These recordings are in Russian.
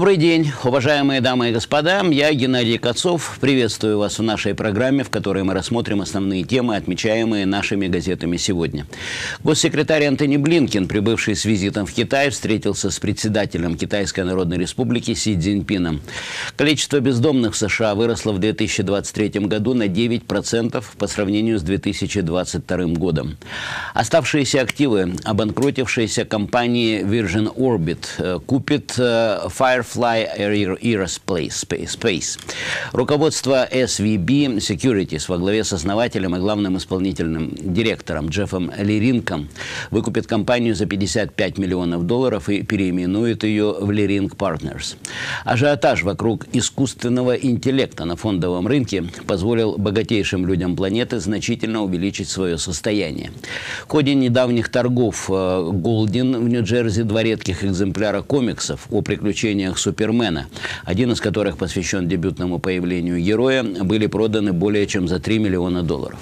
Добрый день, уважаемые дамы и господа. Я Геннадий Кацов. Приветствую вас в нашей программе, в которой мы рассмотрим основные темы, отмечаемые нашими газетами сегодня. Госсекретарь Антони Блинкин, прибывший с визитом в Китай, встретился с председателем Китайской Народной Республики Си Цзиньпином. Количество бездомных в США выросло в 2023 году на 9% по сравнению с 2022 годом. Оставшиеся активы обанкротившейся компании Virgin Orbit э, купит э, Fire Fly Aerospace. Руководство SVB Securities во главе с основателем и главным исполнительным директором Джеффом Леринком выкупит компанию за 55 миллионов долларов и переименует ее в Леринг Partners. Ажиотаж вокруг искусственного интеллекта на фондовом рынке позволил богатейшим людям планеты значительно увеличить свое состояние. В ходе недавних торгов Голдин э, в Нью-Джерси два редких экземпляра комиксов о приключениях приключениях Супермена, один из которых посвящен дебютному появлению героя, были проданы более чем за 3 миллиона долларов.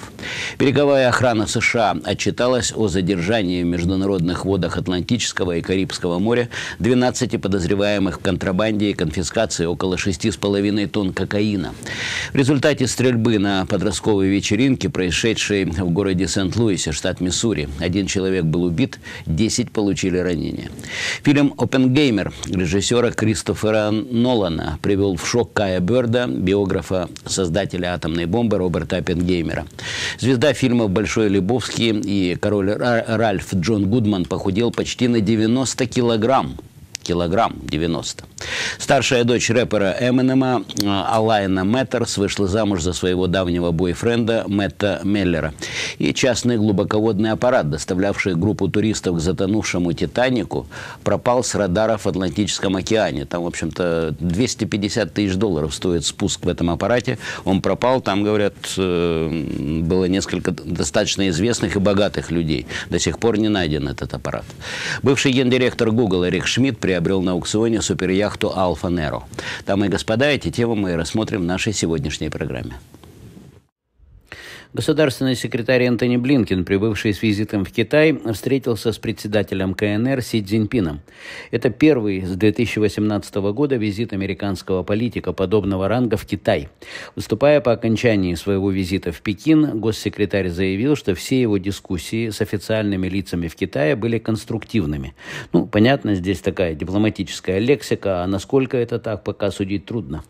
Береговая охрана США отчиталась о задержании в международных водах Атлантического и Карибского моря 12 подозреваемых в контрабанде и конфискации около 6,5 тонн кокаина. В результате стрельбы на подростковой вечеринке, происшедшей в городе Сент-Луисе, штат Миссури, один человек был убит, 10 получили ранения. Фильм «Опенгеймер» режиссера Криса Кристофера Нолана привел в шок Кая Берда, биографа создателя атомной бомбы Роберта Оппенгеймера. Звезда фильмов «Большой Лебовский» и «Король Ральф» Джон Гудман похудел почти на 90 килограмм. Килограмм 90. Старшая дочь рэпера Эминема э, Алайна Мэттерс вышла замуж за своего давнего бойфренда Мэтта Меллера. И частный глубоководный аппарат, доставлявший группу туристов к затонувшему «Титанику», пропал с радаров в Атлантическом океане. Там, в общем-то, 250 тысяч долларов стоит спуск в этом аппарате. Он пропал, там, говорят, э, было несколько достаточно известных и богатых людей. До сих пор не найден этот аппарат. Бывший гендиректор Google Эрик Шмидт приобрел на аукционе суперяхт яхту «Алфа Неро». Дамы и господа, эти темы мы рассмотрим в нашей сегодняшней программе. Государственный секретарь Энтони Блинкин, прибывший с визитом в Китай, встретился с председателем КНР Си Цзиньпином. Это первый с 2018 года визит американского политика подобного ранга в Китай. Выступая по окончании своего визита в Пекин, госсекретарь заявил, что все его дискуссии с официальными лицами в Китае были конструктивными. Ну, понятно, здесь такая дипломатическая лексика, а насколько это так, пока судить трудно.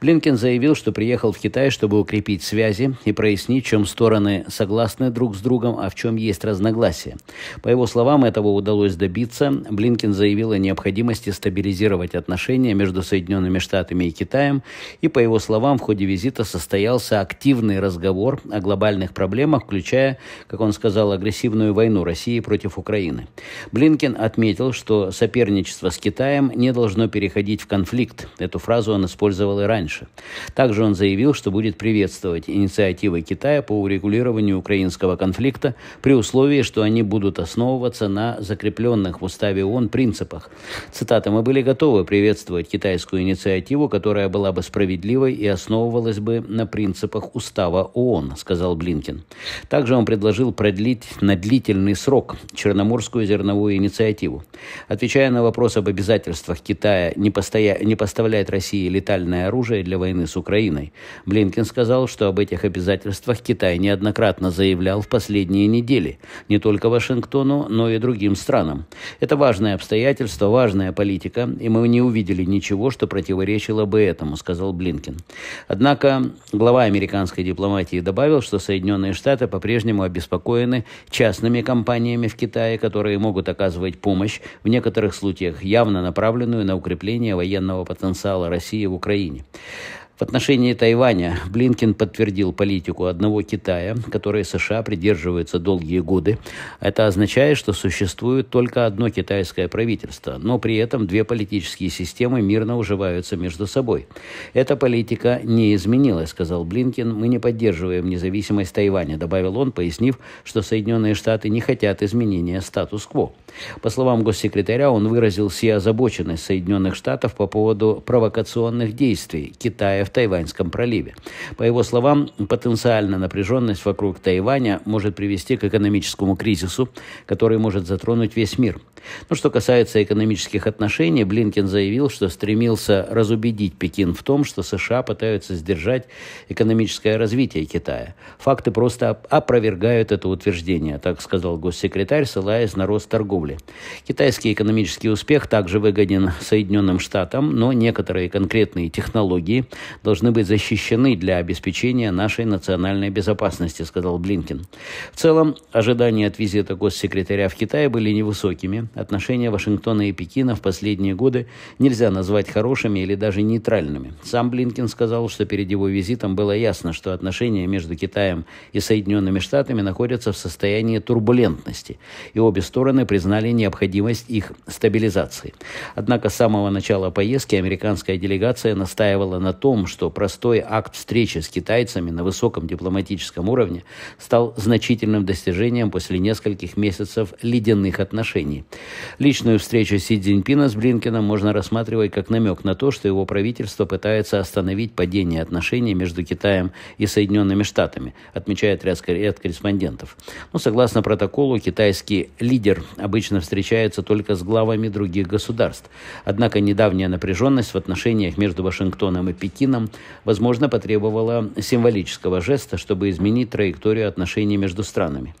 Блинкин заявил, что приехал в Китай, чтобы укрепить связи и прояснить, чем чем стороны согласны друг с другом, а в чем есть разногласия. По его словам, этого удалось добиться. Блинкин заявил о необходимости стабилизировать отношения между Соединенными Штатами и Китаем, и, по его словам, в ходе визита состоялся активный разговор о глобальных проблемах, включая, как он сказал, агрессивную войну России против Украины. Блинкин отметил, что соперничество с Китаем не должно переходить в конфликт. Эту фразу он использовал и раньше. Также он заявил, что будет приветствовать инициативы Китая по по урегулированию украинского конфликта при условии, что они будут основываться на закрепленных в Уставе ООН принципах. Цитата. «Мы были готовы приветствовать китайскую инициативу, которая была бы справедливой и основывалась бы на принципах Устава ООН», — сказал Блинкин. Также он предложил продлить на длительный срок Черноморскую зерновую инициативу. Отвечая на вопрос об обязательствах Китая не, постоя... не поставлять России летальное оружие для войны с Украиной, Блинкин сказал, что об этих обязательствах Китай Китай неоднократно заявлял в последние недели, не только Вашингтону, но и другим странам. Это важное обстоятельство, важная политика, и мы не увидели ничего, что противоречило бы этому, сказал Блинкин. Однако глава американской дипломатии добавил, что Соединенные Штаты по-прежнему обеспокоены частными компаниями в Китае, которые могут оказывать помощь в некоторых случаях, явно направленную на укрепление военного потенциала России в Украине. В отношении Тайваня Блинкин подтвердил политику одного Китая, которой США придерживаются долгие годы. Это означает, что существует только одно китайское правительство, но при этом две политические системы мирно уживаются между собой. Эта политика не изменилась, сказал Блинкин. Мы не поддерживаем независимость Тайваня, добавил он, пояснив, что Соединенные Штаты не хотят изменения статус-кво. По словам госсекретаря, он выразил все озабоченность Соединенных Штатов по поводу провокационных действий Китая в Тайваньском проливе. По его словам, потенциальная напряженность вокруг Тайваня может привести к экономическому кризису, который может затронуть весь мир. Но ну, что касается экономических отношений, Блинкин заявил, что стремился разубедить Пекин в том, что США пытаются сдержать экономическое развитие Китая. Факты просто опровергают это утверждение, так сказал госсекретарь, ссылаясь на рост торговли. Китайский экономический успех также выгоден Соединенным Штатам, но некоторые конкретные технологии, должны быть защищены для обеспечения нашей национальной безопасности, сказал Блинкин. В целом, ожидания от визита госсекретаря в Китае были невысокими. Отношения Вашингтона и Пекина в последние годы нельзя назвать хорошими или даже нейтральными. Сам Блинкин сказал, что перед его визитом было ясно, что отношения между Китаем и Соединенными Штатами находятся в состоянии турбулентности, и обе стороны признали необходимость их стабилизации. Однако с самого начала поездки американская делегация настаивала на том, что простой акт встречи с китайцами на высоком дипломатическом уровне стал значительным достижением после нескольких месяцев ледяных отношений. Личную встречу Си Цзиньпина с Блинкеном можно рассматривать как намек на то, что его правительство пытается остановить падение отношений между Китаем и Соединенными Штатами, отмечает ряд корреспондентов. Но ну, согласно протоколу, китайский лидер обычно встречается только с главами других государств. Однако недавняя напряженность в отношениях между Вашингтоном и Пекином Путиным, возможно, потребовала символического жеста, чтобы изменить траекторию отношений между странами.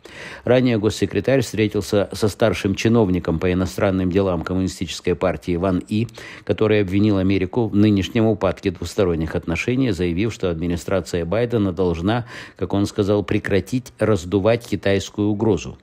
Ранее госсекретарь встретился со старшим чиновником по иностранным делам Коммунистической партии Ван И, который обвинил Америку в нынешнем упадке двусторонних отношений, заявив, что администрация Байдена должна, как он сказал, прекратить раздувать китайскую угрозу.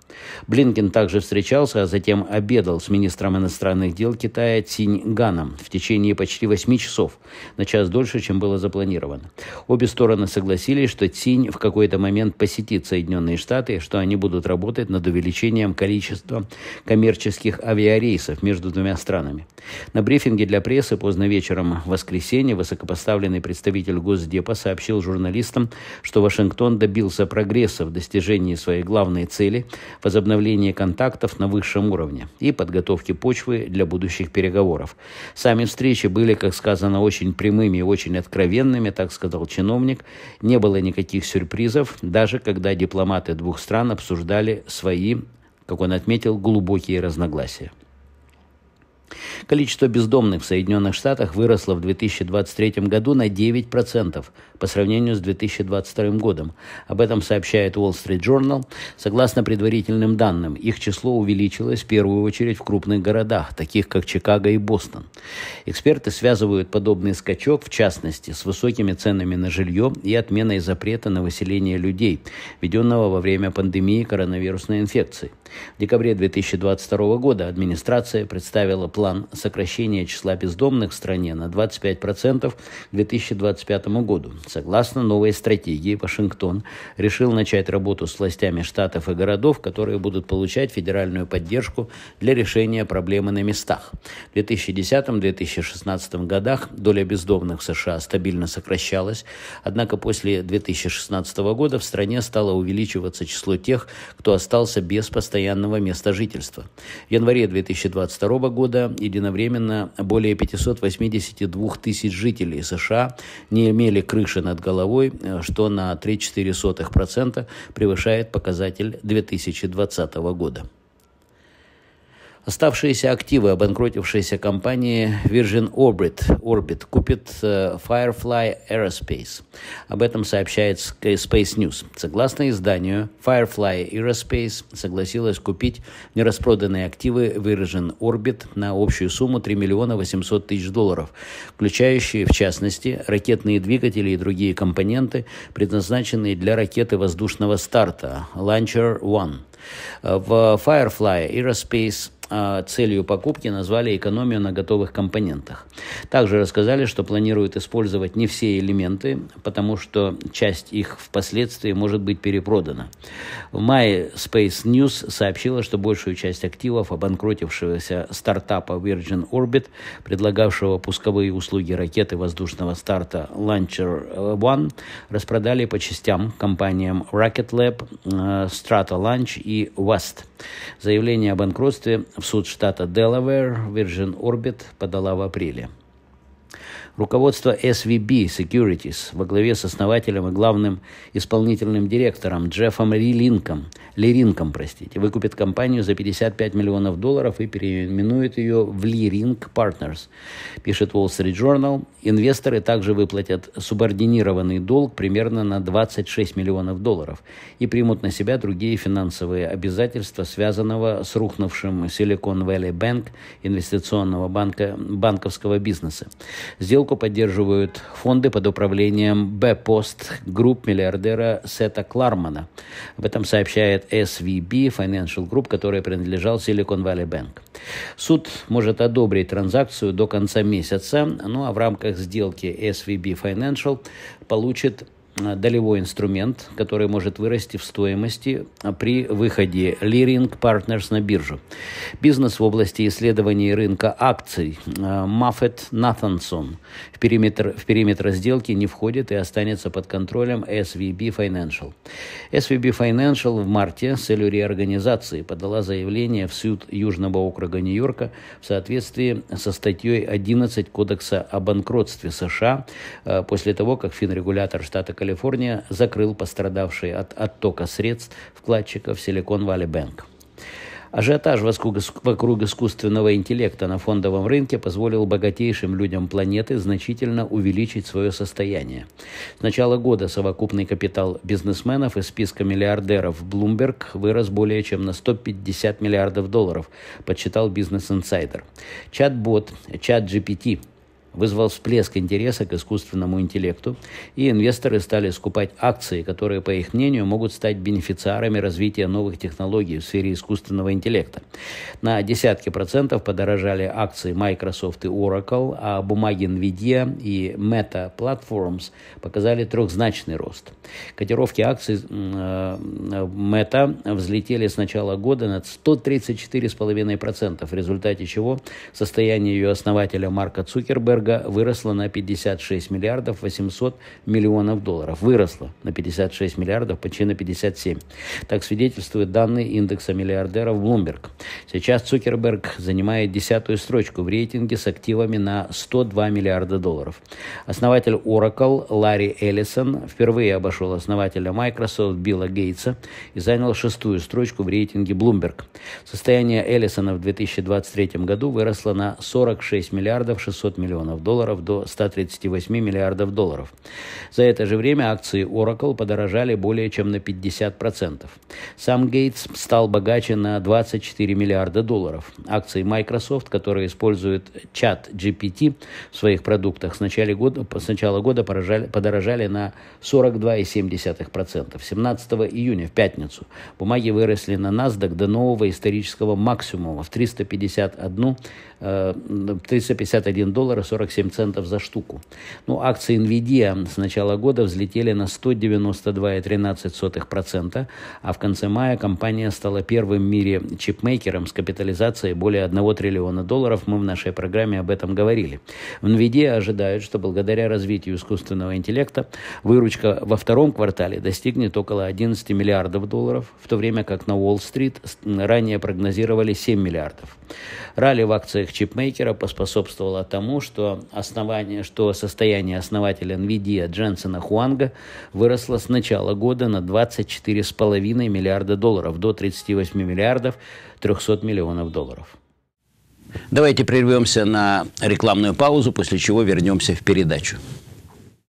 Блинкин также встречался, а затем обедал с министром иностранных дел Китая Цинь Ганом в течение почти 8 часов, на час дольше, чем было запланировано. Обе стороны согласились, что Цинь в какой-то момент посетит Соединенные Штаты, что они будут работать над увеличением количества коммерческих авиарейсов между двумя странами. На брифинге для прессы поздно вечером в воскресенье высокопоставленный представитель Госдепа сообщил журналистам, что Вашингтон добился прогресса в достижении своей главной цели – возобновления контактов на высшем уровне и подготовки почвы для будущих переговоров. Сами встречи были, как сказано, очень прямыми и очень открытыми откровенными, так сказал чиновник, не было никаких сюрпризов, даже когда дипломаты двух стран обсуждали свои, как он отметил, глубокие разногласия. Количество бездомных в Соединенных Штатах выросло в 2023 году на 9% по сравнению с 2022 годом. Об этом сообщает Wall Street Journal. Согласно предварительным данным, их число увеличилось в первую очередь в крупных городах, таких как Чикаго и Бостон. Эксперты связывают подобный скачок, в частности, с высокими ценами на жилье и отменой запрета на выселение людей, введенного во время пандемии коронавирусной инфекции. В декабре 2022 года администрация представила план сокращения числа бездомных в стране на 25% к 2025 году. Согласно новой стратегии, Вашингтон решил начать работу с властями штатов и городов, которые будут получать федеральную поддержку для решения проблемы на местах. В 2010-2016 годах доля бездомных в США стабильно сокращалась, однако после 2016 года в стране стало увеличиваться число тех, кто остался без постоянного места жительства. В январе 2022 года года единовременно более 582 тысяч жителей США не имели крыши над головой, э, что на 3,4% превышает показатель 2020 года. Оставшиеся активы обанкротившейся компании Virgin Orbit, Orbit купит э, Firefly Aerospace. Об этом сообщает Space News. Согласно изданию, Firefly Aerospace согласилась купить нераспроданные активы Virgin Orbit на общую сумму 3 миллиона 800 тысяч долларов, включающие, в частности, ракетные двигатели и другие компоненты, предназначенные для ракеты воздушного старта Launcher One. Э, в Firefly Aerospace а, целью покупки назвали экономию на готовых компонентах. Также рассказали, что планируют использовать не все элементы, потому что часть их впоследствии может быть перепродана. В мае Space News сообщила, что большую часть активов обанкротившегося стартапа Virgin Orbit, предлагавшего пусковые услуги ракеты воздушного старта Launcher One, распродали по частям компаниям Rocket Lab, э, Strata Launch и West – Заявление о банкротстве в суд штата Делавэр Virgin Orbit подала в апреле. Руководство SVB Securities во главе с основателем и главным исполнительным директором Джеффом Рилинком, Леринком простите, выкупит компанию за 55 миллионов долларов и переименует ее в Леринг Partners, пишет Wall Street Journal. Инвесторы также выплатят субординированный долг примерно на 26 миллионов долларов и примут на себя другие финансовые обязательства, связанного с рухнувшим Silicon Valley Bank инвестиционного банка, банковского бизнеса. Сделку сделку поддерживают фонды под управлением Б-Пост групп миллиардера Сета Клармана. Об этом сообщает SVB Financial Group, который принадлежал Silicon Valley Bank. Суд может одобрить транзакцию до конца месяца, ну а в рамках сделки SVB Financial получит Э, долевой инструмент, который может вырасти в стоимости э, при выходе Learing Partners на биржу. Бизнес в области исследований рынка акций Маффет э, Натансон в периметр, в периметр сделки не входит и останется под контролем SVB Financial. SVB Financial в марте с целью реорганизации подала заявление в суд Южного округа Нью-Йорка в соответствии со статьей 11 Кодекса о банкротстве США после того, как финрегулятор штата Калифорния Калифорния закрыл пострадавший от оттока средств вкладчиков Silicon Valley Bank. Ажиотаж вокруг искусственного интеллекта на фондовом рынке позволил богатейшим людям планеты значительно увеличить свое состояние. С начала года совокупный капитал бизнесменов из списка миллиардеров Bloomberg вырос более чем на 150 миллиардов долларов, подсчитал Business Insider. Чат-бот, чат GPT – вызвал всплеск интереса к искусственному интеллекту, и инвесторы стали скупать акции, которые, по их мнению, могут стать бенефициарами развития новых технологий в сфере искусственного интеллекта. На десятки процентов подорожали акции Microsoft и Oracle, а бумаги NVIDIA и Meta Platforms показали трехзначный рост. Котировки акций э, Meta взлетели с начала года на 134,5%, в результате чего состояние ее основателя Марка Цукерберга ВВГ выросла на 56 миллиардов 800 миллионов долларов. Выросла на 56 миллиардов, почти на 57. Так свидетельствуют данные индекса миллиардеров Bloomberg. Сейчас Цукерберг занимает десятую строчку в рейтинге с активами на 102 миллиарда долларов. Основатель Oracle Ларри Эллисон впервые обошел основателя Microsoft Билла Гейтса и занял шестую строчку в рейтинге Bloomberg. Состояние Эллисона в 2023 году выросло на 46 миллиардов 600 миллионов миллионов долларов до 138 миллиардов долларов. За это же время акции Oracle подорожали более чем на 50%. Сам Гейтс стал богаче на 24 миллиарда долларов. Акции Microsoft, которые используют чат GPT в своих продуктах, с начала года, с начала года поражали, подорожали на 42,7%. 17 июня, в пятницу, бумаги выросли на NASDAQ до нового исторического максимума в 351, 351 э, доллар 40 47 центов за штуку. Ну, акции NVIDIA с начала года взлетели на 192,13%, а в конце мая компания стала первым в мире чипмейкером с капитализацией более 1 триллиона долларов. Мы в нашей программе об этом говорили. В NVIDIA ожидают, что благодаря развитию искусственного интеллекта выручка во втором квартале достигнет около 11 миллиардов долларов, в то время как на Уолл-стрит ранее прогнозировали 7 миллиардов. Ралли в акциях чипмейкера поспособствовало тому, что основание, что состояние основателя NVIDIA Дженсена Хуанга выросло с начала года на 24,5 миллиарда долларов до 38 миллиардов 300 миллионов долларов. Давайте прервемся на рекламную паузу, после чего вернемся в передачу.